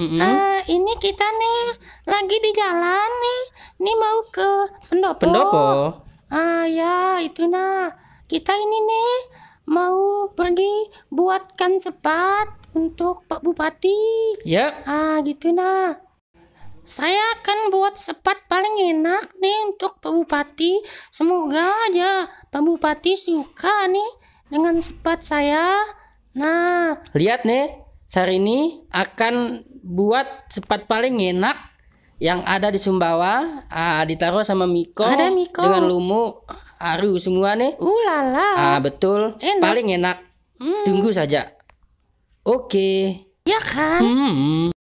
Mm -hmm. uh, ini kita nih lagi di jalan nih, ini mau ke pendopo. Pendopo. Ah uh, ya itu nah, kita ini nih mau pergi buatkan sepat untuk Pak Bupati. Ya. Yep. Ah gitu nah. Saya akan buat sepat paling enak nih untuk Pak Bupati. Semoga aja Pak Bupati suka nih dengan sepat saya. Nah, lihat nih Sarini ini akan buat cepat paling enak yang ada di Sumbawa ah, ditaruh sama Miko, ada Miko dengan lumu aru semua nih. Ulala. Uh, ah betul. Enak. Paling enak. Hmm. Tunggu saja. Oke. Okay. Ya kan? Hmm.